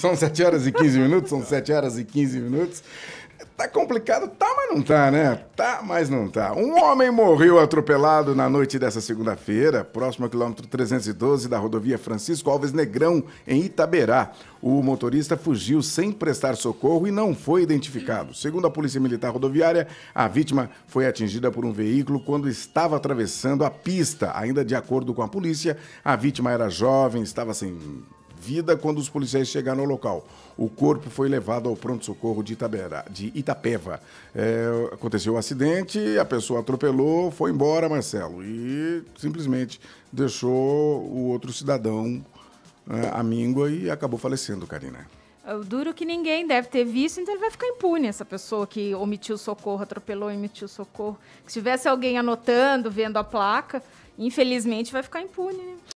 São 7 horas e 15 minutos, são 7 horas e 15 minutos. Tá complicado, tá, mas não tá, né? Tá, mas não tá. Um homem morreu atropelado na noite dessa segunda-feira, próximo ao quilômetro 312 da rodovia Francisco Alves Negrão, em Itaberá. O motorista fugiu sem prestar socorro e não foi identificado. Segundo a Polícia Militar Rodoviária, a vítima foi atingida por um veículo quando estava atravessando a pista. Ainda de acordo com a polícia, a vítima era jovem, estava sem vida quando os policiais chegaram ao local. O corpo foi levado ao pronto-socorro de, de, Itapeva. É, aconteceu o um acidente, a pessoa atropelou, foi embora, Marcelo, e simplesmente deixou o outro cidadão é, míngua e acabou falecendo, Karina. Eu é duro que ninguém deve ter visto, então ele vai ficar impune, essa pessoa que omitiu socorro, atropelou e omitiu socorro. Se tivesse alguém anotando, vendo a placa, infelizmente vai ficar impune, né?